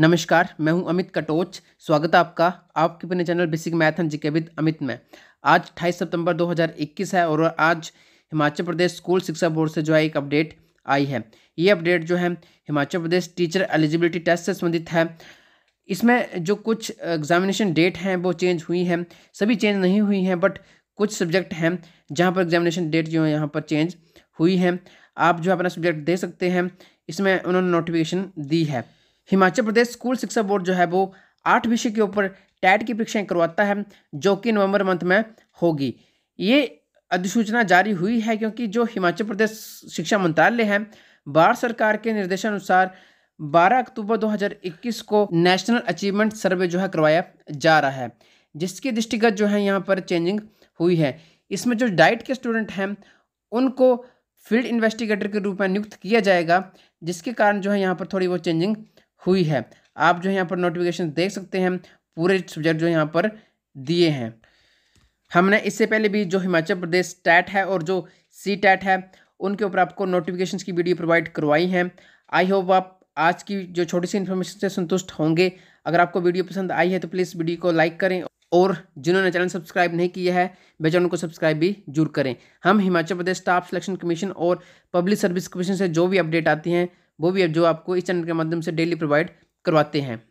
नमस्कार मैं हूं अमित कटोच स्वागत है आपका आपके अपने channel basic math and GK with Amit में आज 28 सितंबर 2021 है और आज हिमाचल प्रदेश स्कूल शिक्षा बोर्ड से जो है एक अपडेट आई है ये अपडेट जो है Himachal Pradesh teacher eligibility test से संबंधित है इसमें जो कुछ एग्जामिनेशन डेट हैं वो चेंज हुई हैं सभी चेंज नहीं हुई हैं बट कुछ सब्जेक्ट हैं जहाँ पर एग्जामिनेशन डेट जो है यहाँ पर चेंज हुई हैं आप जो अपना सब्जेक्ट दे सकते हैं इसमें उन्होंने नोटिफिकेशन दी है हिमाचल प्रदेश स्कूल शिक्षा बोर्ड जो है वो आठ विषय के ऊपर टैट की परीक्षाएं करवाता है जो कि नवंबर मंथ में होगी ये अधिसूचना जारी हुई है क्योंकि जो हिमाचल प्रदेश शिक्षा मंत्रालय है भारत सरकार के निर्देशानुसार 12 अक्टूबर 2021 को नेशनल अचीवमेंट सर्वे जो है करवाया जा रहा है जिसके दृष्टिगत जो है यहाँ पर चेंजिंग हुई है इसमें जो डाइट के स्टूडेंट हैं उनको फील्ड इन्वेस्टिगेटर के रूप में नियुक्त किया जाएगा जिसके कारण जो है यहाँ पर थोड़ी बहुत चेंजिंग हुई है आप जो है यहाँ पर नोटिफिकेशन देख सकते हैं पूरे सब्जेक्ट जो यहाँ पर दिए हैं हमने इससे पहले भी जो हिमाचल प्रदेश टैट है और जो सी टैट है उनके ऊपर आपको नोटिफिकेशन की वीडियो प्रोवाइड करवाई हैं आई होप आप आज की जो छोटी सी इन्फॉर्मेशन से संतुष्ट होंगे अगर आपको वीडियो पसंद आई है तो प्लीज़ वीडियो को लाइक करें और जिन्होंने चैनल सब्सक्राइब नहीं किया है वे चैनल को सब्सक्राइब भी जरूर करें हम Himachal Pradesh staff selection commission और पब्लिक सर्विस कमीशन से जो भी अपडेट आती हैं वो भी जो आपको इस चैनल के माध्यम से डेली प्रोवाइड करवाते हैं